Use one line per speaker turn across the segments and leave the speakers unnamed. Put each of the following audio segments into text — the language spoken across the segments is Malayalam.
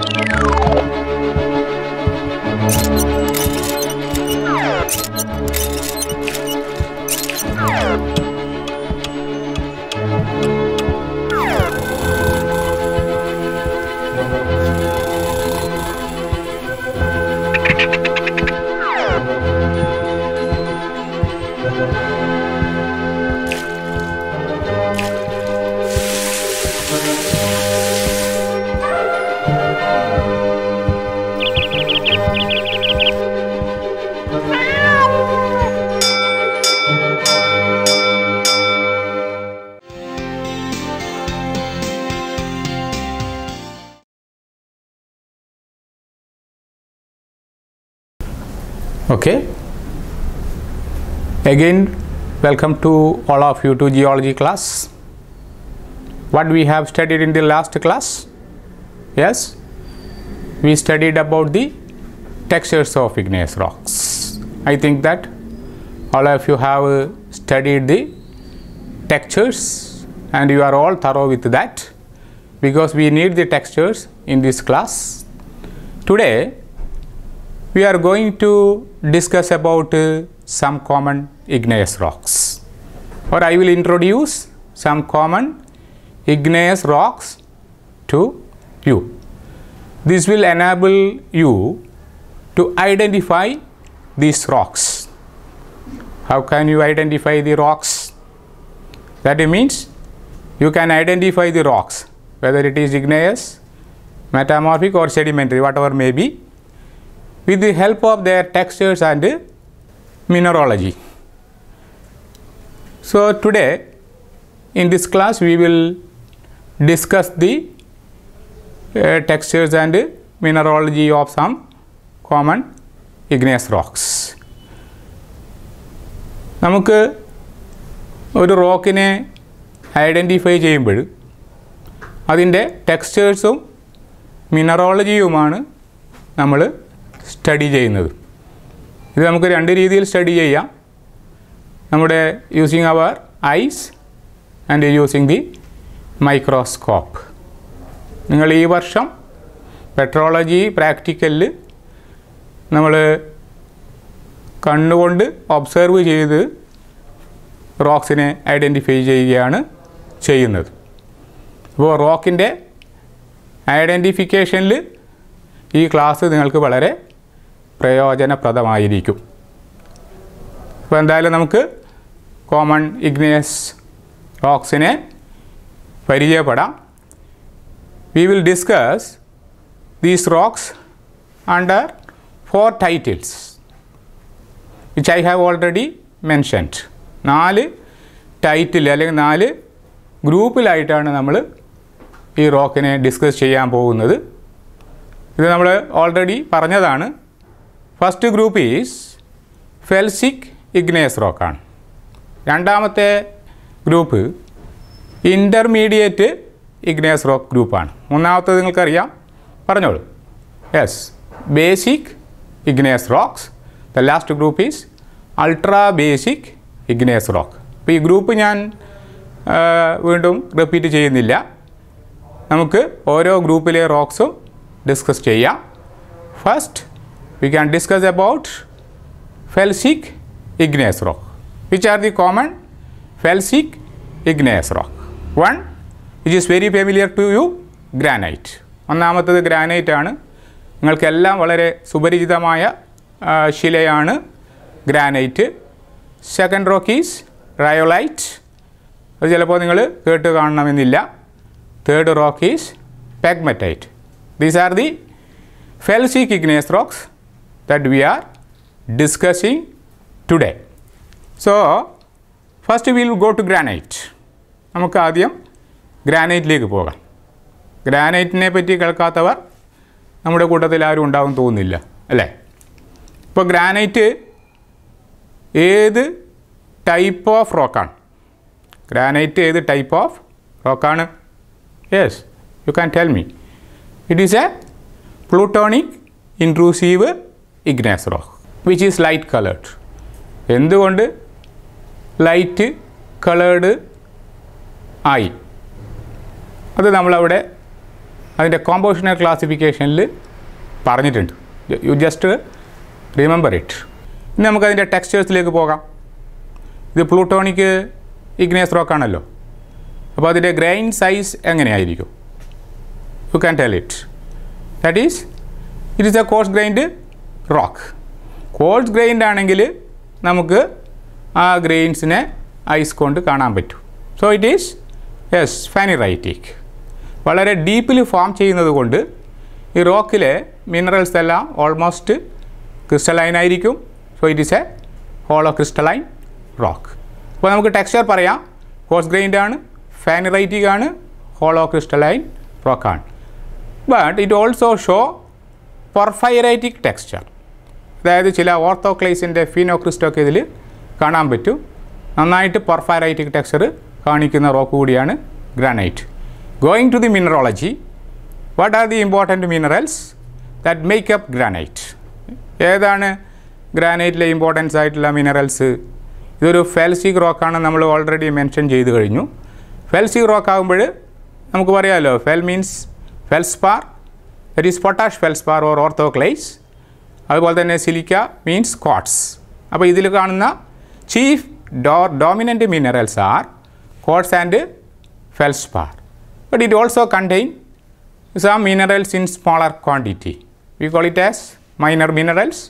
you again welcome to all of you to geology class what we have studied in the last class yes we studied about the textures of igneous rocks i think that all of you have studied the textures and you are all thorough with that because we need the textures in this class today we are going to discuss about uh, some common igneous rocks or I will introduce some common igneous rocks to you. This will enable you to identify these rocks. How can you identify the rocks? That means you can identify the rocks whether it is igneous, metamorphic or sedimentary whatever may be with the help of their textures and mineralogy. So, today in this class we will discuss the uh, textures and mineralogy of some common igneous rocks. നമുക്ക് ഒരു റോക്കിനെ ഐഡൻറ്റിഫൈ ചെയ്യുമ്പോൾ അതിൻ്റെ ടെക്സ്റ്റേഴ്സും മിനറോളജിയുമാണ് നമ്മൾ സ്റ്റഡി ചെയ്യുന്നത് ഇത് നമുക്ക് രണ്ട് രീതിയിൽ സ്റ്റഡി ചെയ്യാം നമ്മുടെ using our eyes and using the microscope നിങ്ങൾ ഈ വർഷം പെട്രോളജി പ്രാക്ടിക്കലിൽ നമ്മൾ കണ്ണുകൊണ്ട് ഒബ്സർവ് ചെയ്ത് റോക്സിനെ ഐഡൻറ്റിഫൈ ചെയ്യുകയാണ് ചെയ്യുന്നത് അപ്പോൾ റോക്കിൻ്റെ ഐഡൻറ്റിഫിക്കേഷനിൽ ഈ ക്ലാസ് നിങ്ങൾക്ക് വളരെ പ്രയോജനപ്രദമായിരിക്കും അപ്പോൾ എന്തായാലും നമുക്ക് കോമൺ ഇഗ്നിയസ് റോക്സിനെ പരിചയപ്പെടാം we will discuss these rocks under four titles which I have already mentioned നാല് ടൈറ്റിൽ അല്ലെങ്കിൽ നാല് ഗ്രൂപ്പിലായിട്ടാണ് നമ്മൾ ഈ റോക്കിനെ ഡിസ്കസ് ചെയ്യാൻ പോകുന്നത് ഇത് നമ്മൾ ഓൾറെഡി പറഞ്ഞതാണ് first group is felsic igneous റോക്കാണ് രണ്ടാമത്തെ ഗ്രൂപ്പ് ഇൻ്റർമീഡിയറ്റ് ഇഗ്നേസ് റോക്ക് ഗ്രൂപ്പാണ് മൂന്നാമത്തത് നിങ്ങൾക്കറിയാം പറഞ്ഞോളൂ yes basic igneous rocks the last group is ultra basic igneous rock അപ്പോൾ ഈ ഗ്രൂപ്പ് ഞാൻ വീണ്ടും റിപ്പീറ്റ് ചെയ്യുന്നില്ല നമുക്ക് ഓരോ ഗ്രൂപ്പിലെ റോക്സും ഡിസ്കസ് ചെയ്യാം first we can discuss about felsic igneous rock. Which are the common felsic igneous rock? One which is very familiar to you granite. ഒന്നാമത്തത് ഗ്രാനൈറ്റ് ആണ് നിങ്ങൾക്കെല്ലാം വളരെ സുപരിചിതമായ ശിലയാണ് granite second rock is rhyolite അത് ചിലപ്പോൾ നിങ്ങൾ കേട്ട് കാണണമെന്നില്ല third rock is pegmatite these are the felsic igneous rocks that we are discussing today. So, first we will go to granite. നമുക്ക് ആദ്യം ഗ്രാനൈറ്റിലേക്ക് പോകാം ഗ്രാനൈറ്റിനെ പറ്റി കേൾക്കാത്തവർ നമ്മുടെ കൂട്ടത്തിൽ ആരും ഉണ്ടാവും തോന്നുന്നില്ല അല്ലേ ഇപ്പോൾ ഗ്രാനൈറ്റ് ഏത് ടൈപ്പ് ഓഫ് റോക്കാണ് ഗ്രാനൈറ്റ് ഏത് ടൈപ്പ് ഓഫ് റോക്കാണ് yes you can tell me it is a plutonic intrusive igneous rock which is light coloured എന്തുകൊണ്ട് ലൈറ്റ് കളേർഡ് ആയി അത് നമ്മളവിടെ അതിൻ്റെ കോമ്പോസിഷണൽ ക്ലാസിഫിക്കേഷനിൽ പറഞ്ഞിട്ടുണ്ട് യു ജസ്റ്റ് റിമെമ്പർ ഇറ്റ് ഇനി നമുക്കതിൻ്റെ ടെക്സ്റ്റേഴ്സിലേക്ക് പോകാം ഇത് പ്ലൂട്ടോണിക് ഇഗ്നേസ് റോക്കാണല്ലോ അപ്പോൾ അതിൻ്റെ ഗ്രെയിൻ സൈസ് എങ്ങനെയായിരിക്കും you can tell it that is it is a coarse grained rock coarse grained ആണെങ്കിൽ നമുക്ക് ആ ഗ്രെയിൻസിനെ ഐസ് കൊണ്ട് കാണാൻ പറ്റും so it is yes phaneritic വളരെ ഡീപ്പിൽ ഫോം ചെയ്യുന്നത് കൊണ്ട് ഈ റോക്കിലെ മിനറൽസ് എല്ലാം ഓൾമോസ്റ്റ് ക്രിസ്റ്റലൈൻ ആയിരിക്കും so it is a holo crystalline rock അപ്പോൾ നമുക്ക് ടെക്സ്ചർ പറയാം കോഴ്സ് ഗ്രൈൻഡ് ആണ് ഫാനിറൈറ്റിക് ആണ് ഹോളോ ക്രിസ്റ്റലൈൻ റോക്കാണ് but it also show പൊർഫൈറൈറ്റിക് texture അതായത് ചില ഓർത്തോക്ലേസിൻ്റെ ഫീനോക്രിസ്റ്റൊക്കെ ഇതിൽ കാണാൻ പറ്റും നന്നായിട്ട് പെർഫാരൈറ്റിക് ടെക്സ്ചർ കാണിക്കുന്ന റോക്ക് കൂടിയാണ് granite going to the mineralogy what are the important minerals that make up granite ഏതാണ് ഗ്രാനൈറ്റിലെ ഇമ്പോർട്ടൻസ് ആയിട്ടുള്ള മിനറൽസ് ഇതൊരു ഫെൽസിക് റോക്കാണ് നമ്മൾ ഓൾറെഡി മെൻഷൻ ചെയ്ത് കഴിഞ്ഞു ഫെൽസിക് റോക്ക് ആകുമ്പോൾ നമുക്ക് പറയാമല്ലോ fel means feldspar that is potash feldspar or orthoclase അതുപോലെ തന്നെ സിലിക്ക മീൻസ് ക്വാട്സ് അപ്പോൾ ഇതിൽ കാണുന്ന chief do dominant minerals are quartz and feldspar but it also contain some minerals in smaller quantity we call it as minor minerals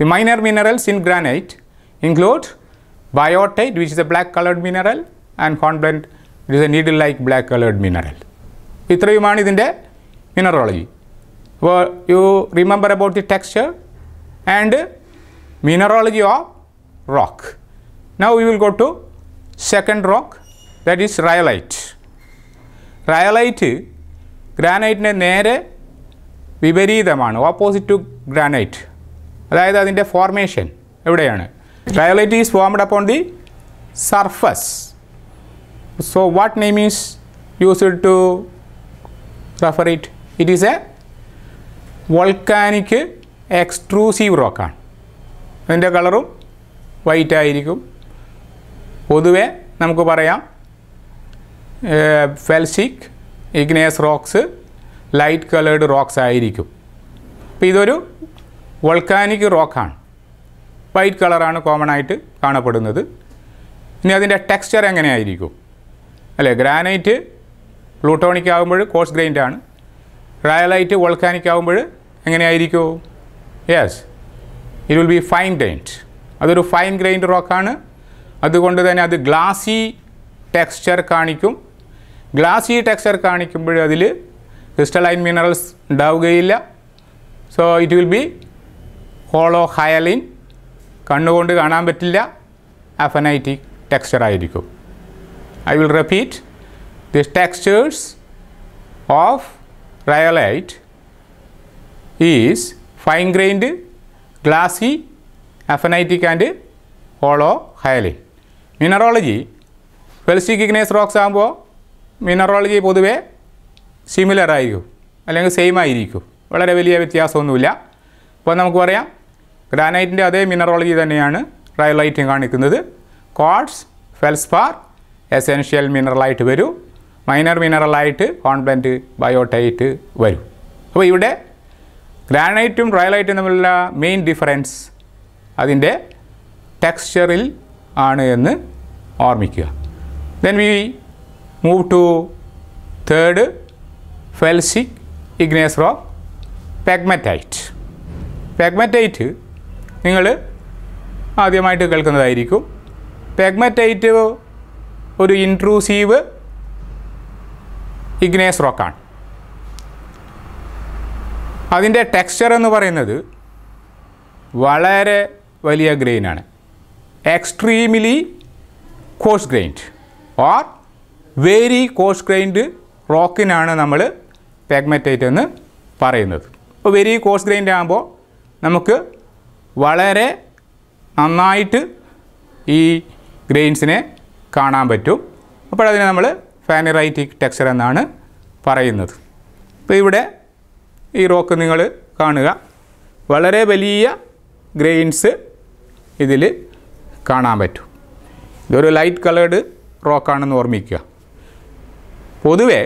The minor minerals in granite include biotite which is a black coloured mineral and hornblende which is a needle like black coloured mineral ഇത്രയുമാണ് ഇതിൻ്റെ മിനറോളജി അപ്പോൾ you remember about the texture and mineralogy of rock. Now we will go to second rock that is rhyolite. Rhyolite ഗ്രാനൈറ്റിൻ്റെ നേരെ വിപരീതമാണ് ഓപ്പോസിറ്റ് ടു ഗ്രാനൈറ്റ് അതായത് അതിൻ്റെ ഫോർമേഷൻ എവിടെയാണ് rhyolite is formed upon the surface so what name is used to refer it it is a volcanic extrusive റോക്കാണ് അതിൻ്റെ കളറും വൈറ്റ് ആയിരിക്കും പൊതുവേ നമുക്ക് പറയാം felsic igneous rocks light coloured rocks ആയിരിക്കും അപ്പോൾ ഇതൊരു വൾക്കാനിക് റോക്കാണ് വൈറ്റ് കളറാണ് കോമൺ ആയിട്ട് കാണപ്പെടുന്നത് ഇനി അതിൻ്റെ ടെക്സ്ചർ എങ്ങനെയായിരിക്കും അല്ലേ ഗ്രാനൈറ്റ് പ്ലൂട്ടോണിക് ആകുമ്പോൾ കോഴ്സ് ഗ്രൈൻഡാണ് റയലൈറ്റ് വോൾക്കാനിക് ആകുമ്പോൾ എങ്ങനെയായിരിക്കും yes it will be fine grained അതൊരു ഫൈൻ ഗ്രൈൻഡ് റോക്കാണ് അതുകൊണ്ട് തന്നെ അത് ഗ്ലാസി ടെക്സ്ചർ കാണിക്കും ഗ്ലാസി ടെക്സ്ചർ കാണിക്കുമ്പോൾ അതിൽ ക്രിസ്റ്റലൈൻ മിനറൽസ് ഉണ്ടാവുകയില്ല so it will be holo hyaline കണ്ണുകൊണ്ട് കാണാൻ പറ്റില്ല അഫനൈറ്റിക് ടെക്സ്ചർ ആയിരിക്കും I will repeat the textures of rhyolite is fine grained glassy aphanitic and holo hyaline mineralogy felsic igneous rocks ആകുമ്പോൾ മിനറോളജി പൊതുവേ സിമിലർ ആയിരിക്കും അല്ലെങ്കിൽ സെയിം ആയിരിക്കും വളരെ വലിയ വ്യത്യാസമൊന്നുമില്ല അപ്പോൾ നമുക്ക് പറയാം ഗ്രാനൈറ്റിൻ്റെ അതേ മിനറോളജി തന്നെയാണ് റയലൈറ്റും കാണിക്കുന്നത് ക്വാർട്സ് ഫെൽസ്പാർ എസെൻഷ്യൽ മിനറലായിട്ട് വരും മൈനർ മിനറലായിട്ട് കോൺപ്ലൻറ്റ് ബയോട്ടൈറ്റ് വരും അപ്പോൾ ഇവിടെ ഗ്രാനൈറ്റും റയലൈറ്റും തമ്മിലുള്ള മെയിൻ ഡിഫറൻസ് അതിൻ്റെ ടെക്സ്ചറിൽ ആണ് എന്ന് ഓർമ്മിക്കുക then we move to third felsic igneous rock pegmatite pegmatite നിങ്ങൾ ആദ്യമായിട്ട് കേൾക്കുന്നതായിരിക്കും പെഗ്മറ്റൈറ്റ് ഒരു ഇൻട്രൂസീവ് ഇഗ്നേസ് റോക്കാണ് അതിൻ്റെ ടെക്സ്ചർ എന്ന് പറയുന്നത് വളരെ വലിയ ഗ്രെയിനാണ് extremely coarse grained or very coarse grained റോക്കിനാണ് നമ്മൾ പെഗ്മറ്റൈറ്റ് എന്ന് പറയുന്നത് അപ്പോൾ വെരി കോഴ്സ് ഗ്രെയിൻഡ് ആകുമ്പോൾ നമുക്ക് വളരെ നന്നായിട്ട് ഈ ഗ്രെയിൻസിനെ കാണാൻ പറ്റും അപ്പോഴതിനെ നമ്മൾ ഫാനിറൈറ്റിക് ടെക്സ്ചർ എന്നാണ് പറയുന്നത് അപ്പോൾ ഇവിടെ ഈ റോക്ക് നിങ്ങൾ കാണുക വളരെ വലിയ ഗ്രെയിൻസ് ഇതിൽ കാണാൻ പറ്റും ഇതൊരു ലൈറ്റ് കളേർഡ് റോക്കാണെന്ന് ഓർമ്മിക്കുക പൊതുവെ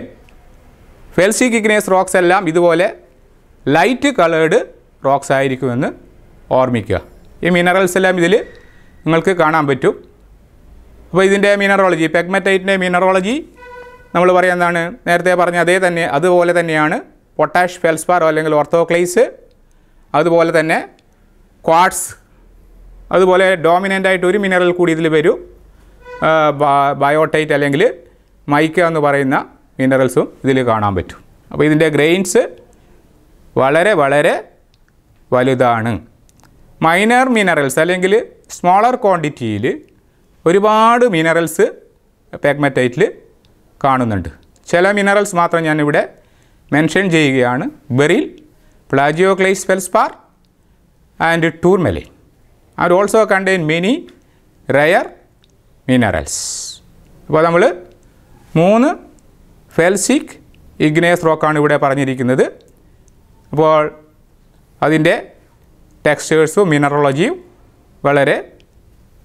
ഫെൽസി കിഗ്നേസ് റോക്സ് എല്ലാം ഇതുപോലെ ലൈറ്റ് കളേർഡ് റോക്സ് ആയിരിക്കുമെന്ന് ഓർമ്മിക്കുക ഈ മിനറൽസ് എല്ലാം ഇതിൽ നിങ്ങൾക്ക് കാണാൻ പറ്റും അപ്പോൾ ഇതിൻ്റെ മിനറോളജി പെഗ്മറ്റൈറ്റിൻ്റെ മിനറോളജി നമ്മൾ പറയുന്നതാണ് നേരത്തെ പറഞ്ഞ അതേ തന്നെ അതുപോലെ തന്നെയാണ് പൊട്ടാഷ് ഫെൽസ്പാറോ അല്ലെങ്കിൽ ഓർത്തോക്ലൈസ് അതുപോലെ തന്നെ ക്വാർട്സ് അതുപോലെ ഡോമിനൻ്റായിട്ട് ഒരു മിനറൽ കൂടി ഇതിൽ വരും ബയോട്ടൈറ്റ് അല്ലെങ്കിൽ മൈക്ക എന്ന് പറയുന്ന മിനറൽസും ഇതിൽ കാണാൻ പറ്റും അപ്പോൾ ഇതിൻ്റെ ഗ്രെയിൻസ് വളരെ വളരെ വലുതാണ് മൈനർ മിനറൽസ് അല്ലെങ്കിൽ സ്മോളർ ക്വാണ്ടിറ്റിയിൽ ഒരുപാട് മിനറൽസ് പെഗ്മറ്റൈറ്റിൽ കാണുന്നുണ്ട് ചില മിനറൽസ് മാത്രം ഞാനിവിടെ മെൻഷൻ ചെയ്യുകയാണ് beryl plagioclase feldspar and tourmaline and also contain many rare minerals അപ്പോൾ നമ്മൾ മൂന്ന് ഫെൽസിക് ഇഗ്നേസ് റോക്കാണ് ഇവിടെ പറഞ്ഞിരിക്കുന്നത് അപ്പോൾ അതിൻ്റെ ടെക്സ്റ്റേഴ്സും മിനറോളജിയും വളരെ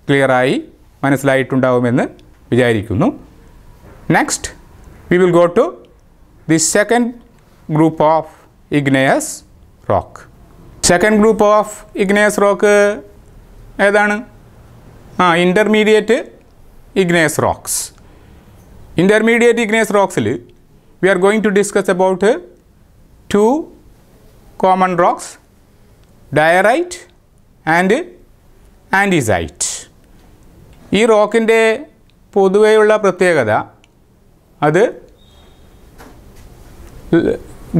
ക്ലിയറായി മനസ്സിലായിട്ടുണ്ടാവുമെന്ന് വിചാരിക്കുന്നു next we will go to the second group of igneous rock. Second group of igneous rock ഏതാണ് ആ intermediate igneous rocks intermediate igneous റോക്സിൽ we are going to discuss about two common rocks diorite and andesite ഈ റോക്കിൻ്റെ പൊതുവെയുള്ള പ്രത്യേകത അത്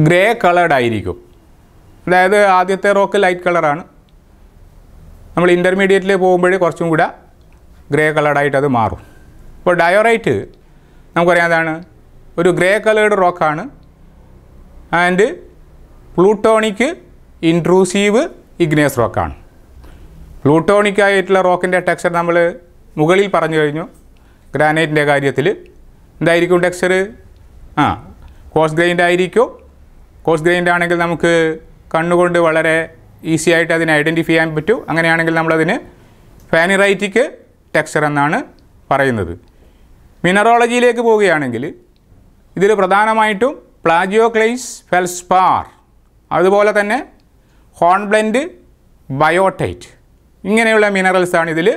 ഗ്രേ കളേഡ് ആയിരിക്കും അതായത് ആദ്യത്തെ റോക്ക് ലൈറ്റ് കളറാണ് നമ്മൾ ഇൻ്റർമീഡിയറ്റിൽ പോകുമ്പോഴേ കുറച്ചും കൂടെ ഗ്രേ കളേഡായിട്ട് അത് മാറും ഇപ്പോൾ ഡയോറൈറ്റ് നമുക്കറിയാം അതാണ് ഒരു ഗ്രേ കളേഡ് റോക്കാണ് ആൻഡ് പ്ലൂട്ടോണിക് ഇൻട്രൂസീവ് ഇഗ്നേസ് റോക്കാണ് പ്ലൂട്ടോണിക് ആയിട്ടുള്ള റോക്കിൻ്റെ ടെക്സ്ചർ നമ്മൾ മുകളിൽ പറഞ്ഞു കഴിഞ്ഞു ഗ്രാനൈറ്റിൻ്റെ കാര്യത്തിൽ എന്തായിരിക്കും ടെക്സ്ചർ ആ കോസ് ഗ്രൈൻഡ് ആയിരിക്കും കോസ് ഗ്രെയിൻ്റെ ആണെങ്കിൽ നമുക്ക് കണ്ണുകൊണ്ട് വളരെ ഈസി ആയിട്ട് അതിനെ ഐഡൻറ്റിഫൈ ചെയ്യാൻ പറ്റും അങ്ങനെയാണെങ്കിൽ നമ്മളതിന് ഫാനിറൈറ്റിക് ടെക്സ്ചർ എന്നാണ് പറയുന്നത് മിനറോളജിയിലേക്ക് പോവുകയാണെങ്കിൽ ഇതിൽ പ്രധാനമായിട്ടും പ്ലാജിയോക്ലൈസ് ഫെൽസ്പാർ അതുപോലെ തന്നെ ഹോൺബ്ലൻഡ് ബയോട്ടൈറ്റ് ഇങ്ങനെയുള്ള മിനറൽസാണ് ഇതിൽ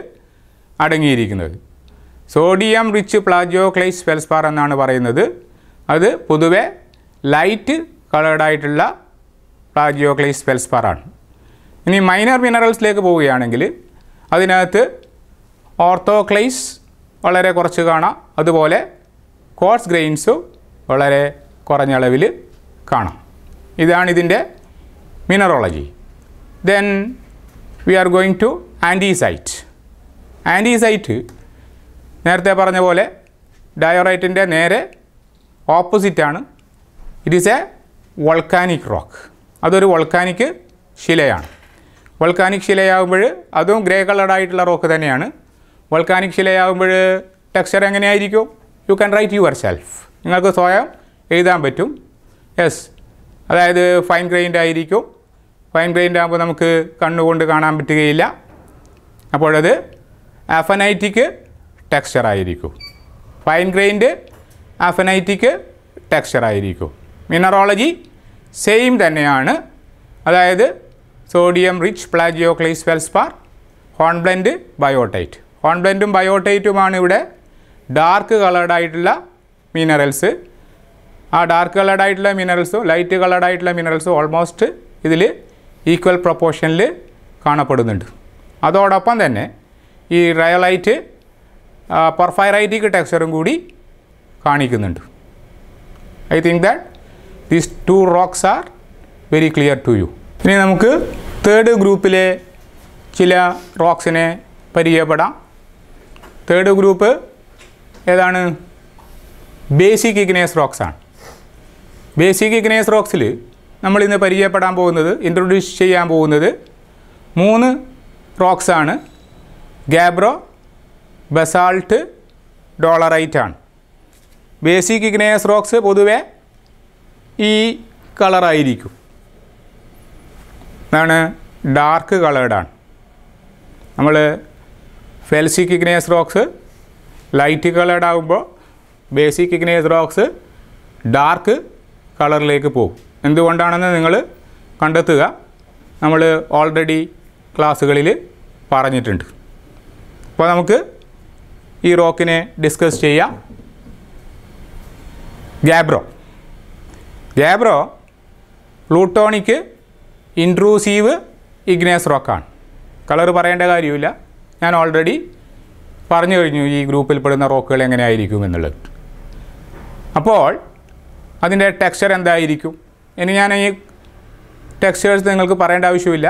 അടങ്ങിയിരിക്കുന്നത് സോഡിയം റിച്ച് പ്ലാജിയോക്ലൈസ് ഫെൽസ്പാർ എന്നാണ് പറയുന്നത് അത് പൊതുവെ ലൈറ്റ് കളേർഡായിട്ടുള്ള പ്ലാജിയോക്ലൈസ് ഫെൽസ്പാറാണ് ഇനി മൈനർ മിനറൽസിലേക്ക് പോവുകയാണെങ്കിൽ അതിനകത്ത് ഓർത്തോക്ലൈസ് വളരെ കുറച്ച് കാണാം അതുപോലെ കോർസ് ഗ്രെയിൻസും വളരെ കുറഞ്ഞ അളവിൽ കാണാം ഇതാണ് ഇതിൻ്റെ mineralogy then we are going to andesite andesite നേരത്തെ പറഞ്ഞ പോലെ ഡയോറൈറ്റിൻ്റെ നേരെ ഓപ്പോസിറ്റാണ് it is a volcanic rock അതൊരു വൾക്കാനിക് ശിലയാണ് വൾക്കാനിക് ശിലയാകുമ്പോൾ അതും ഗ്രേ കളർഡായിട്ടുള്ള റോക്ക് തന്നെയാണ് വൾക്കാനിക് ശിലയാകുമ്പോൾ ടെക്സ്ചർ എങ്ങനെയായിരിക്കും you can write yourself നിങ്ങൾക്ക് സ്വയം എഴുതാൻ പറ്റും യെസ് അതായത് ഫൈൻ ഗ്രെയിൻഡ് ആയിരിക്കും ഫൈൻ ഗ്രെയിൻഡ് ആകുമ്പോൾ നമുക്ക് കണ്ണുകൊണ്ട് കാണാൻ പറ്റുകയില്ല അപ്പോഴത് ആഫനൈറ്റിക് ടെക്സ്ചർ ആയിരിക്കും ഫൈൻ ഗ്രെയിൻഡ് ആഫനൈറ്റിക് ടെക്സ്ചർ ആയിരിക്കും മിനറോളജി സെയിം തന്നെയാണ് അതായത് സോഡിയം റിച്ച് പ്ലാജിയോക്ലൈസ് വെൽസ്പാർ ഹോൺബ്ലൻഡ് ബയോട്ടൈറ്റ് ഹോൺബ്ലൻഡും ബയോട്ടൈറ്റുമാണ് ഇവിടെ ഡാർക്ക് കളേർഡായിട്ടുള്ള മിനറൽസ് ആ ഡാർക്ക് കളേർഡായിട്ടുള്ള മിനറൽസും ലൈറ്റ് കളേർഡായിട്ടുള്ള മിനറൽസും ഓൾമോസ്റ്റ് ഇതിൽ ഈക്വൽ പ്രൊപ്പോർഷനിൽ കാണപ്പെടുന്നുണ്ട് അതോടൊപ്പം തന്നെ ഈ റയലൈറ്റ് പെർഫൈറൈറ്റിക് ടെക്സ്ചറും കൂടി കാണിക്കുന്നുണ്ട് I think that these two rocks are very clear to you ഇനി നമുക്ക് തേർഡ് ഗ്രൂപ്പിലെ ചില റോക്സിനെ പരിചയപ്പെടാം തേർഡ് ഗ്രൂപ്പ് ഏതാണ് ബേസിക് ഇഗ്നേസ് റോക്സ് ആണ് ബേസിക് ഇഗ്നേസ് റോക്സിൽ നമ്മൾ ഇന്ന് പരിചയപ്പെടാൻ പോകുന്നത് ഇൻട്രൊഡ്യൂസ് ചെയ്യാൻ പോകുന്നത് മൂന്ന് റോക്സ് ആണ് ഗാബ്രോ ബസാൾട്ട് ഡോളറൈറ്റ് ആണ് ബേസിക് ഇഗ്നേസ് റോക്സ് പൊതുവേ ഈ കളറായിരിക്കും എന്താണ് ഡാർക്ക് കളേർഡാണ് നമ്മൾ felsic igneous rocks light coloured ആകുമ്പോൾ ബേസിക് ഇഗ്നേസ് റോക്സ് ഡാർക്ക് കളറിലേക്ക് പോകും എന്തുകൊണ്ടാണെന്ന് നിങ്ങൾ കണ്ടെത്തുക നമ്മൾ ഓൾറെഡി ക്ലാസ്സുകളിൽ പറഞ്ഞിട്ടുണ്ട് അപ്പോൾ നമുക്ക് ഈ റോക്കിനെ ഡിസ്കസ് ചെയ്യാം gabbro gabbro plutonic intrusive igneous റോക്കാണ് കളർ പറയേണ്ട കാര്യമില്ല ഞാൻ ഓൾറെഡി പറഞ്ഞു കഴിഞ്ഞു ഈ ഗ്രൂപ്പിൽ പെടുന്ന റോക്കുകൾ എങ്ങനെയായിരിക്കും എന്നുള്ളത് അപ്പോൾ അതിൻ്റെ ടെക്സ്ചർ എന്തായിരിക്കും ഇനി ഞാൻ ഈ ടെക്സ്ചേഴ്സ് നിങ്ങൾക്ക് പറയേണ്ട ആവശ്യമില്ല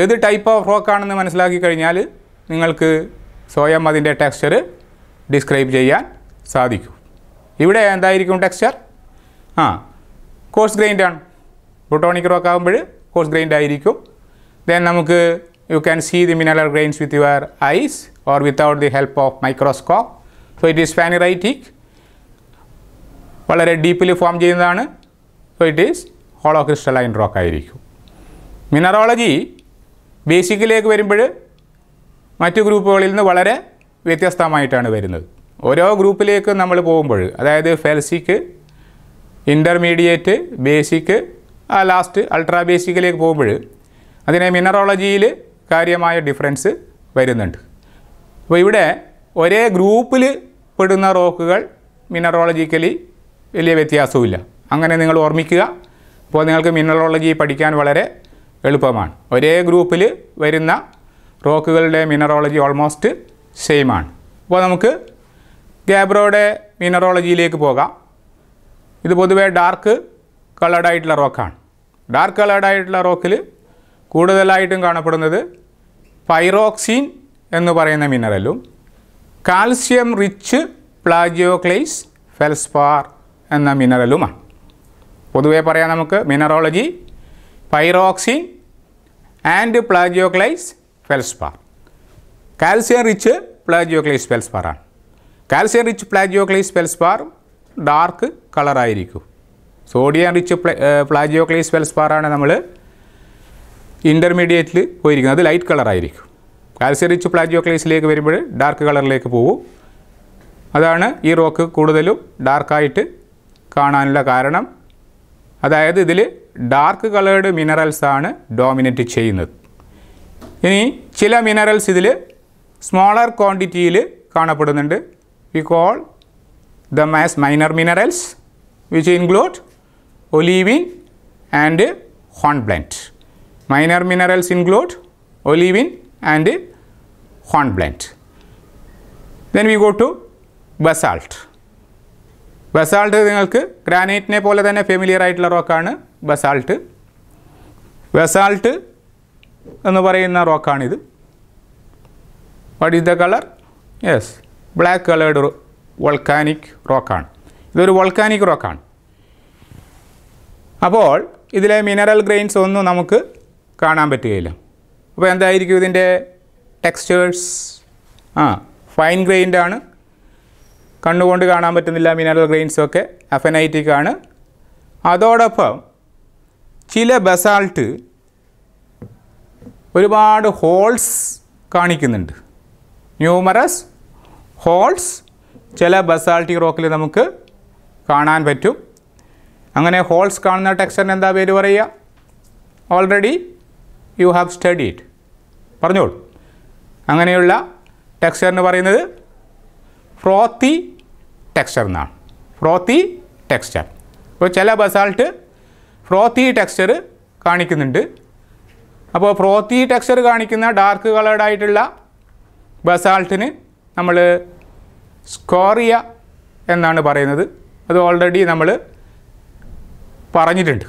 ഏത് ടൈപ്പ് ഓഫ് റോക്കാണെന്ന് മനസ്സിലാക്കി കഴിഞ്ഞാൽ നിങ്ങൾക്ക് സ്വയം അതിൻ്റെ ടെക്സ്ചർ ഡിസ്ക്രൈബ് ചെയ്യാൻ സാധിക്കും ഇവിടെ എന്തായിരിക്കും ടെക്സ്ചർ ആ കോഴ്സ് ഗ്രൈൻഡാണ് ആണ് പ്ലൂട്ടോണിക് റോക്ക് ആകുമ്പോൾ കോഴ്സ് ഗ്രൈൻഡ് ആയിരിക്കും ദെൻ നമുക്ക് you can see the mineral grains with your eyes or without the help of microscope so it is phaneritic വളരെ ഡീപ്പിൽ ഫോം ചെയ്യുന്നതാണ് so it is holo crystalline rock ആയിരിക്കും മിനറോളജി ബേസിക്കിലേക്ക് വരുമ്പോൾ മറ്റു ഗ്രൂപ്പുകളിൽ നിന്ന് വളരെ വ്യത്യസ്തമായിട്ടാണ് വരുന്നത് ഓരോ ഗ്രൂപ്പിലേക്ക് നമ്മൾ പോകുമ്പോൾ അതായത് ഫെൽസിക്ക് ഇൻ്റർമീഡിയറ്റ് ബേസിക് ആ ലാസ്റ്റ് അൾട്രാ ബേസിക്കിലേക്ക് പോകുമ്പോൾ അതിനെ മിനറോളജിയിൽ കാര്യമായ ഡിഫറൻസ് വരുന്നുണ്ട് അപ്പോൾ ഇവിടെ ഒരേ ഗ്രൂപ്പിൽ പെടുന്ന റോക്കുകൾ മിനറോളജിക്കലി വലിയ വ്യത്യാസവുമില്ല അങ്ങനെ നിങ്ങൾ ഓർമ്മിക്കുക അപ്പോൾ നിങ്ങൾക്ക് മിനറോളജി പഠിക്കാൻ വളരെ എളുപ്പമാണ് ഒരേ ഗ്രൂപ്പിൽ വരുന്ന റോക്കുകളുടെ മിനറോളജി ഓൾമോസ്റ്റ് സെയിമാണ് അപ്പോൾ നമുക്ക് ഗാബ്രോയുടെ മിനറോളജിയിലേക്ക് പോകാം ഇത് പൊതുവേ ഡാർക്ക് കളേഡായിട്ടുള്ള ആയിട്ടുള്ള റോക്കാണ് ഡാർക്ക് കളേഡായിട്ടുള്ള ആയിട്ടുള്ള റോക്കിൽ കൂടുതലായിട്ടും കാണപ്പെടുന്നത് പൈറോക്സീൻ എന്ന് പറയുന്ന മിനറലും കാൽസ്യം റിച്ച് പ്ലാജിയോക്ലൈസ് ഫെൽസ്പാർ എന്ന മിനറലുമാണ് പൊതുവേ പറയാം നമുക്ക് mineralogy pyroxene and plagioclase feldspar calcium rich plagioclase ഫെൽസ്പാറാണ് calcium rich plagioclase feldspar dark കളറായിരിക്കും സോഡിയം റിച്ച് പ്ലാജിയോക്ലൈസ് വെൽസ്പാറാണ് നമ്മൾ ഇൻ്റർമീഡിയറ്റിൽ പോയിരിക്കുന്നത് അത് ലൈറ്റ് കളറായിരിക്കും കാൽസ്യം റിച്ച് പ്ലാജിയോക്ലൈസിലേക്ക് വരുമ്പോൾ ഡാർക്ക് കളറിലേക്ക് പോകും അതാണ് ഈ റോക്ക് കൂടുതലും ഡാർക്കായിട്ട് കാണാനുള്ള കാരണം അതായത് ഇതിൽ ഡാർക്ക് കളേർഡ് മിനറൽസാണ് ഡോമിനേറ്റ് ചെയ്യുന്നത് ഇനി ചില മിനറൽസ് ഇതിൽ സ്മോളർ ക്വാണ്ടിറ്റിയിൽ കാണപ്പെടുന്നുണ്ട് we call the mass minor minerals which include olivine and hornblende. Minor minerals include olivine and hornblende. Then we go to basalt. Basalt നിങ്ങൾക്ക് ഗ്രാനൈറ്റിനെ പോലെ തന്നെ ഫെമിലിയർ ആയിട്ടുള്ള റോക്കാണ് ബസാൾട്ട് ബസാൾട്ട് എന്ന് പറയുന്ന റോക്കാണിത് what is the colour yes black coloured volcanic റോക്കാണ് ഇതൊരു വോൾക്കാനിക് റോക്കാണ് അപ്പോൾ ഇതിലെ മിനറൽ ഗ്രെയിൻസ് ഒന്നും നമുക്ക് കാണാൻ പറ്റുകയില്ല അപ്പോൾ എന്തായിരിക്കും ഇതിൻ്റെ ടെക്സ്റ്റേഴ്സ് ആ ഫൈൻ ഗ്രെയിൻഡ് ആണ് കണ്ണുകൊണ്ട് കാണാൻ പറ്റുന്നില്ല മിനറൽ ഗ്രെയിൻസൊക്കെ അഫനൈറ്റിക് ആണ് അതോടൊപ്പം ചില ബസാൾട്ട് ഒരുപാട് ഹോൾസ് കാണിക്കുന്നുണ്ട് ന്യൂമറസ് ഹോൾസ് ചില ബസാൾട്ടി റോക്കിൽ നമുക്ക് കാണാൻ പറ്റും അങ്ങനെ ഹോൾസ് കാണുന്ന ടെക്സ്റ്റിന് എന്താ പേര് പറയുക ഓൾറെഡി യു ഹാവ് ഇറ്റ് പറഞ്ഞോളൂ അങ്ങനെയുള്ള ടെക്സ്റ്റർന്ന് പറയുന്നത് ഫ്രോത്തി ടെക്സ്ചർ എന്നാണ് ഫ്രോത്തി ടെക്സ്ചർ അപ്പോൾ ചില ബസാൾട്ട് ഫ്രോത്തി ടെക്സ്ചർ കാണിക്കുന്നുണ്ട് അപ്പോൾ ഫ്രോത്തി ടെക്സ്ചർ കാണിക്കുന്ന ഡാർക്ക് കളേർഡായിട്ടുള്ള ബസാൾട്ടിന് നമ്മൾ സ്കോറിയ എന്നാണ് പറയുന്നത് അത് ഓൾറെഡി നമ്മൾ പറഞ്ഞിട്ടുണ്ട്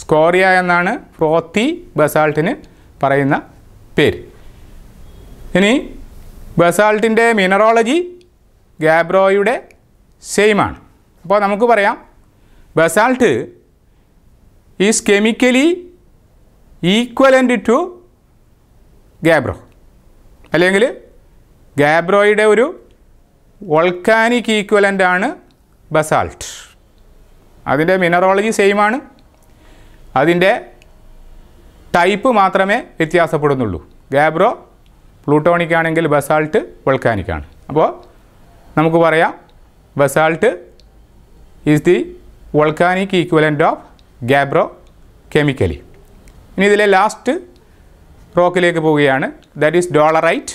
സ്കോറിയ എന്നാണ് ഫ്രോത്തി ബസാൾട്ടിന് പറയുന്ന പേര് ഇനി ബസാൾട്ടിൻ്റെ മിനറോളജി ഗാബ്രോയുടെ സെയിമാണ് അപ്പോൾ നമുക്ക് പറയാം basalt is chemically equivalent to gabbro അല്ലെങ്കിൽ ഗാബ്രോയുടെ ഒരു വോൾക്കാനിക് ഈക്വലൻ്റ് ആണ് ബസാൾട്ട് അതിൻ്റെ മിനറോളജി സെയിമാണ് അതിൻ്റെ ടൈപ്പ് മാത്രമേ വ്യത്യാസപ്പെടുന്നുള്ളൂ ഗാബ്രോ പ്ലൂട്ടോണിക് ആണെങ്കിൽ ബസാൾട്ട് വൾക്കാനിക്കാണ് അപ്പോൾ നമുക്ക് പറയാം basalt is the volcanic equivalent of gabbro chemically ഇനി ഇതിലെ ലാസ്റ്റ് റോക്കിലേക്ക് പോവുകയാണ് ദാറ്റ് ഈസ് ഡോളറൈറ്റ്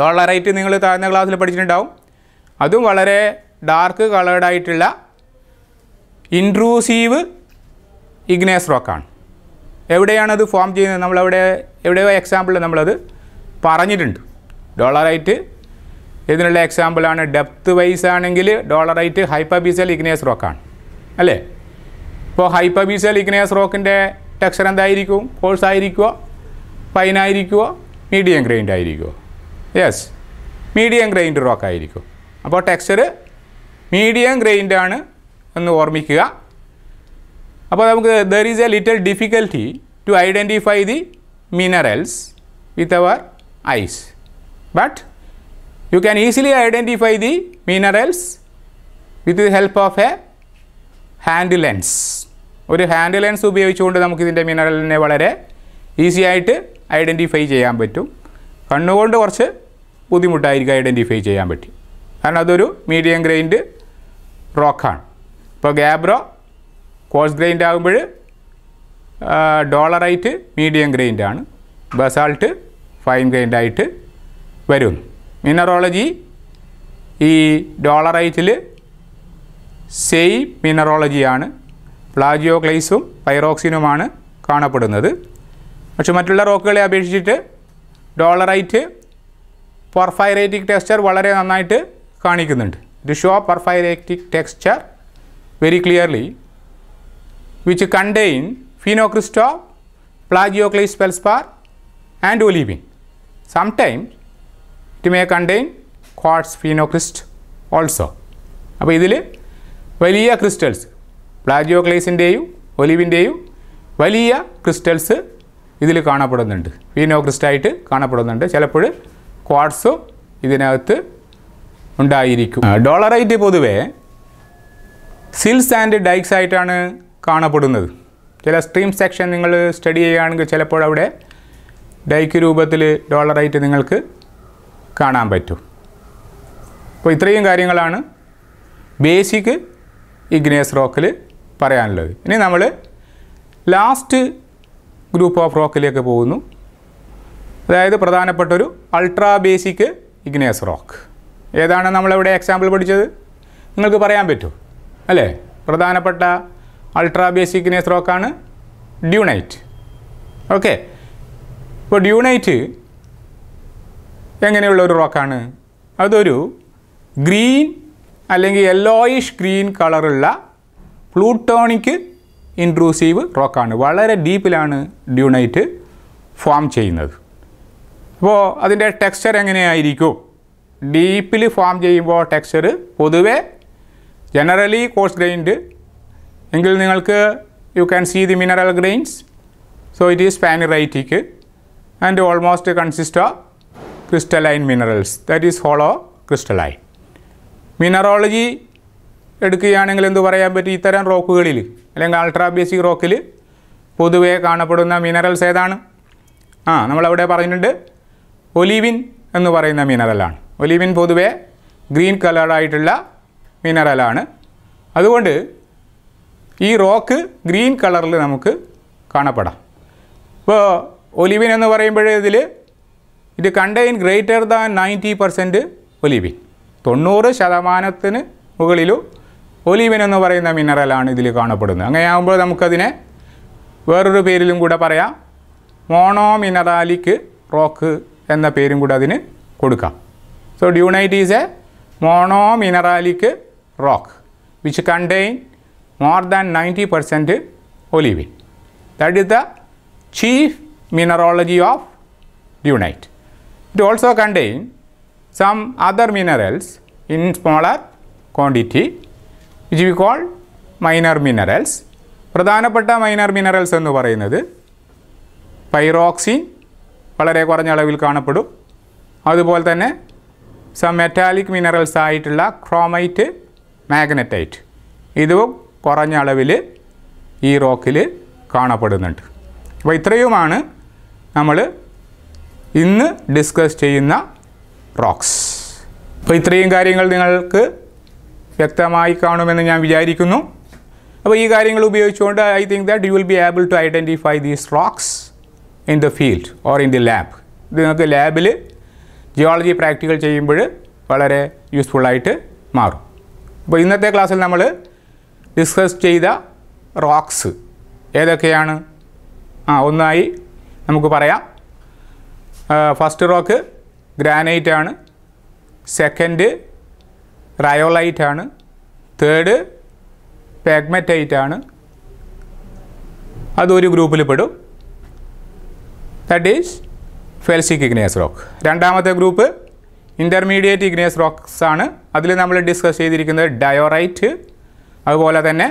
ഡോളറൈറ്റ് നിങ്ങൾ താഴ്ന്ന ക്ലാസ്സിൽ പഠിച്ചിട്ടുണ്ടാവും അതും വളരെ ഡാർക്ക് കളേർഡ് ആയിട്ടുള്ള ഇൻട്രൂസീവ് ഇഗ്നേസ് റോക്കാണ് എവിടെയാണത് ഫോം ചെയ്യുന്നത് നമ്മളവിടെ എവിടെയോ എക്സാമ്പിൾ നമ്മളത് പറഞ്ഞിട്ടുണ്ട് ഡോളറൈറ്റ് ഇതിനുള്ള എക്സാമ്പിളാണ് ഡെപ്ത് വൈസ് ആണെങ്കിൽ ഡോളറൈറ്റ് ഹൈപ്പബീസൽ ഇഗ്നേസ് റോക്കാണ് അല്ലേ ഇപ്പോൾ ഹൈപ്പബീസൽ ഇഗ്നേസ് റോക്കിൻ്റെ ടെക്സ്ചർ എന്തായിരിക്കും കോഴ്സ് ആയിരിക്കുമോ ഫൈൻ ആയിരിക്കുമോ മീഡിയം ഗ്രൈൻഡ് ആയിരിക്കുമോ യെസ് മീഡിയം ഗ്രൈൻഡ് റോക്കായിരിക്കും ആയിരിക്കും അപ്പോൾ ടെക്സ്ചർ മീഡിയം ഗ്രെയിൻ്റെ ആണ് എന്ന് ഓർമ്മിക്കുക അപ്പോൾ നമുക്ക് there is a little difficulty to identify the minerals with our eyes but you can easily identify the minerals with the help of a hand lens ഒരു ഹാൻഡ് ലെൻസ് ഉപയോഗിച്ചുകൊണ്ട് നമുക്കിതിൻ്റെ മിനറലിനെ വളരെ ഈസി ആയിട്ട് ഐഡൻറ്റിഫൈ ചെയ്യാൻ പറ്റും കണ്ണുകൊണ്ട് കുറച്ച് ബുദ്ധിമുട്ടായിരിക്കും ഐഡൻറ്റിഫൈ ചെയ്യാൻ പറ്റും കാരണം അതൊരു മീഡിയം ഗ്രെയിൻഡ് റോക്കാണ് ഇപ്പോൾ ഗാബ്രോ കോഴ്സ് ഗ്രൈൻഡ് ആകുമ്പോൾ ഡോളറൈറ്റ് മീഡിയം ആണ് ബസാൾട്ട് ഫൈൻ ആയിട്ട് വരും മിനറോളജി ഈ ഡോളറൈറ്റിൽ സെയിം മിനറോളജിയാണ് പ്ലാജിയോക്ലൈസും പൈറോക്സിനുമാണ് കാണപ്പെടുന്നത് പക്ഷെ മറ്റുള്ള റോക്കുകളെ അപേക്ഷിച്ചിട്ട് ഡോളറൈറ്റ് പൊർഫൈറേറ്റിക് ടെക്സ്ചർ വളരെ നന്നായിട്ട് കാണിക്കുന്നുണ്ട് to show porphyrotic texture very clearly which contain phenocrystal, plagioclase feldspar and olivine. Sometimes it may contain quartz phenocryst also. അപ്പോൾ ഇതിൽ വലിയ ക്രിസ്റ്റൽസ് പ്ലാജിയോക്ലേസിൻ്റെയും ഒലിവിൻ്റെയും വലിയ ക്രിസ്റ്റൽസ് ഇതിൽ കാണപ്പെടുന്നുണ്ട് ഫീനോ ക്രിസ്റ്റായിട്ട് കാണപ്പെടുന്നുണ്ട് ചിലപ്പോൾ ക്വാർട്സും ഇതിനകത്ത് ഉണ്ടായിരിക്കും ഡോളറൈറ്റ് പൊതുവെ സിൽസ് ആൻഡ് ഡൈക്സ് ആയിട്ടാണ് കാണപ്പെടുന്നത് ചില സ്ട്രീം സെക്ഷൻ നിങ്ങൾ സ്റ്റഡി ചെയ്യുകയാണെങ്കിൽ ചിലപ്പോൾ അവിടെ ഡൈക്ക് രൂപത്തിൽ ഡോളറൈറ്റ് നിങ്ങൾക്ക് കാണാൻ പറ്റും അപ്പോൾ ഇത്രയും കാര്യങ്ങളാണ് ബേസിക് ഇഗ്നേസ് റോക്കിൽ പറയാനുള്ളത് ഇനി നമ്മൾ ലാസ്റ്റ് ഗ്രൂപ്പ് ഓഫ് റോക്കിലേക്ക് പോകുന്നു അതായത് പ്രധാനപ്പെട്ടൊരു അൾട്രാ ബേസിക് ഇഗ്നേസ് റോക്ക് ഏതാണ് നമ്മളിവിടെ എക്സാമ്പിൾ പഠിച്ചത് നിങ്ങൾക്ക് പറയാൻ പറ്റുമോ അല്ലേ പ്രധാനപ്പെട്ട അൾട്രാ ബേസിക്കിനെ സ്ട്രോക്കാണ് ഡ്യൂണൈറ്റ് ഓക്കെ ഇപ്പോൾ ഡ്യൂണൈറ്റ് എങ്ങനെയുള്ള ഒരു റോക്കാണ് അതൊരു ഗ്രീൻ അല്ലെങ്കിൽ യെല്ലോയിഷ് ഗ്രീൻ കളറുള്ള പ്ലൂട്ടോണിക് ഇൻട്രൂസീവ് റോക്കാണ് വളരെ ഡീപ്പിലാണ് ഡ്യൂണൈറ്റ് ഫോം ചെയ്യുന്നത് അപ്പോൾ അതിൻ്റെ ടെക്സ്ചർ എങ്ങനെയായിരിക്കും ഡീപ്പിൽ ഫോം ചെയ്യുമ്പോൾ ടെക്സ്ചർ പൊതുവെ ജനറലി കോഴ്സ് ഗ്രെയിൻഡ് എങ്കിൽ നിങ്ങൾക്ക് you can see the mineral grains so it is phaneritic and almost consist of crystalline minerals that is holo crystalline mineralogy എടുക്കുകയാണെങ്കിൽ എന്ത് പറയാൻ പറ്റും ഇത്തരം റോക്കുകളിൽ അല്ലെങ്കിൽ അൾട്രാ ബേസിക് റോക്കിൽ പൊതുവേ കാണപ്പെടുന്ന മിനറൽസ് ഏതാണ് ആ നമ്മളവിടെ പറഞ്ഞിട്ടുണ്ട് ഒലിവിൻ എന്ന് പറയുന്ന മിനറലാണ് ഒലിവിൻ പൊതുവെ ഗ്രീൻ കളറായിട്ടുള്ള മിനറലാണ് അതുകൊണ്ട് ഈ റോക്ക് ഗ്രീൻ കളറിൽ നമുക്ക് കാണപ്പെടാം ഇപ്പോൾ ഒലിവിൻ എന്ന് പറയുമ്പോൾ ഇതിൽ ഇത് contain greater than ninety percent olivine തൊണ്ണൂറ് ശതമാനത്തിന് മുകളിലും ഒലിവിൻ എന്ന് പറയുന്ന മിനറലാണ് ഇതിൽ കാണപ്പെടുന്നത് അങ്ങനെയാകുമ്പോൾ നമുക്കതിനെ വേറൊരു പേരിലും കൂടെ പറയാം മോണോ മിനറാലിക് റോക്ക് എന്ന പേരും കൂടെ അതിന് കൊടുക്കാം So dunite is a monomineralic rock which contain more than 90% olivine. That is the chief mineralogy of dunite. It also contains some other minerals in smaller quantity which we call minor minerals. പ്രധാനപ്പെട്ട മൈനർ മിനറൽസ് എന്ന് പറയുന്നത് പൈറോക്സിൻ വളരെ കുറഞ്ഞ അളവിൽ കാണപ്പെടും അതുപോലെ തന്നെ സം മെറ്റാലിക് മിനറൽസ് ആയിട്ടുള്ള ക്രോമൈറ്റ് മാഗ്നറ്റൈറ്റ് ഇതും കുറഞ്ഞ അളവിൽ ഈ റോക്കിൽ കാണപ്പെടുന്നുണ്ട് അപ്പോൾ ഇത്രയുമാണ് നമ്മൾ ഇന്ന് ഡിസ്കസ് ചെയ്യുന്ന റോക്സ് അപ്പോൾ ഇത്രയും കാര്യങ്ങൾ നിങ്ങൾക്ക് വ്യക്തമായി കാണുമെന്ന് ഞാൻ വിചാരിക്കുന്നു അപ്പോൾ ഈ കാര്യങ്ങൾ ഉപയോഗിച്ചുകൊണ്ട് I think that you will be able to identify these rocks in the field or in the lab ഇത് നിങ്ങൾക്ക് ലാബിൽ ജിയോളജി പ്രാക്ടിക്കൽ ചെയ്യുമ്പോൾ വളരെ യൂസ്ഫുള്ളായിട്ട് മാറും അപ്പോൾ ഇന്നത്തെ ക്ലാസ്സിൽ നമ്മൾ ഡിസ്കസ് ചെയ്ത റോക്സ് ഏതൊക്കെയാണ് ആ ഒന്നായി നമുക്ക് പറയാം ഫസ്റ്റ് റോക്ക് ഗ്രാനൈറ്റ് ആണ് സെക്കൻഡ് റയോലൈറ്റ് ആണ് തേർഡ് പാഗ്മറ്റൈറ്റ് ആണ് അതൊരു ഗ്രൂപ്പിൽ പെടും that is felsic igneous rock രണ്ടാമത്തെ ഗ്രൂപ്പ് ഇൻ്റർമീഡിയറ്റ് ഇഗ്നിയസ് റോക്സ് ആണ് അതിൽ നമ്മൾ ഡിസ്കസ് ചെയ്തിരിക്കുന്നത് ഡയോറൈറ്റ് അതുപോലെ തന്നെ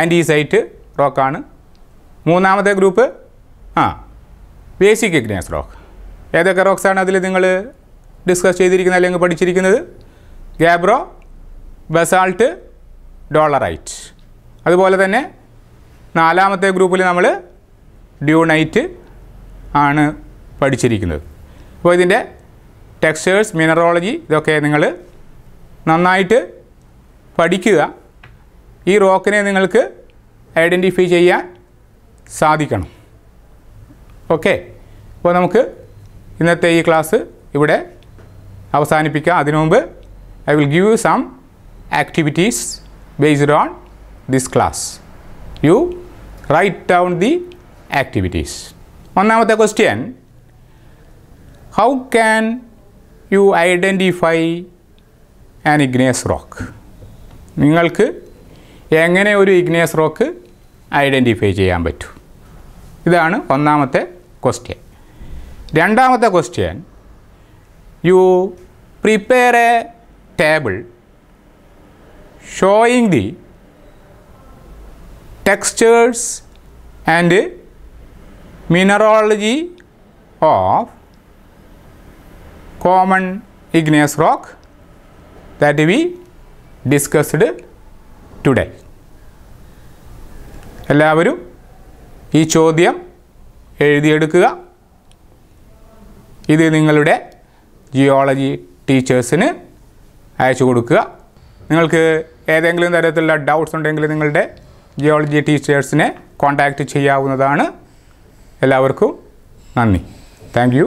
ആൻറ്റിസൈറ്റ് റോക്കാണ് മൂന്നാമത്തെ ഗ്രൂപ്പ് ആ ബേസിക് ഇഗ്നിയസ് റോക്ക് ഏതൊക്കെ റോക്സാണ് അതിൽ നിങ്ങൾ ഡിസ്കസ് ചെയ്തിരിക്കുന്നത് അല്ലെങ്കിൽ പഠിച്ചിരിക്കുന്നത് ഗാബ്രോ ബസാൾട്ട് ഡോളറൈറ്റ് അതുപോലെ തന്നെ നാലാമത്തെ ഗ്രൂപ്പിൽ നമ്മൾ ഡ്യൂണൈറ്റ് ആണ് പഠിച്ചിരിക്കുന്നത് അപ്പോൾ ഇതിൻ്റെ ടെക്സ്റ്റേഴ്സ് മിനറോളജി ഇതൊക്കെ നിങ്ങൾ നന്നായിട്ട് പഠിക്കുക ഈ റോക്കിനെ നിങ്ങൾക്ക് ഐഡൻറ്റിഫൈ ചെയ്യാൻ സാധിക്കണം ഓക്കെ അപ്പോൾ നമുക്ക് ഇന്നത്തെ ഈ ക്ലാസ് ഇവിടെ അവസാനിപ്പിക്കാം അതിനു മുമ്പ് I will give you some activities based on this class you write down the activities ഒന്നാമത്തെ question how can you identify an igneous rock നിങ്ങൾക്ക് എങ്ങനെ ഒരു ഇഗ്നേസ് റോക്ക് ഐഡൻറ്റിഫൈ ചെയ്യാൻ പറ്റും ഇതാണ് ഒന്നാമത്തെ ക്വസ്റ്റ്യൻ രണ്ടാമത്തെ question you prepare a table showing the textures and mineralogy of common igneous rock that we discussed today. എല്ലാവരും ഈ ചോദ്യം എഴുതിയെടുക്കുക ഇത് നിങ്ങളുടെ ജിയോളജി ടീച്ചേഴ്സിന് അയച്ചു കൊടുക്കുക നിങ്ങൾക്ക് ഏതെങ്കിലും തരത്തിലുള്ള ഡൗട്ട്സ് ഉണ്ടെങ്കിൽ നിങ്ങളുടെ ജിയോളജി ടീച്ചേഴ്സിനെ കോൺടാക്റ്റ് ചെയ്യാവുന്നതാണ് എല്ലാവർക്കും നന്ദി താങ്ക്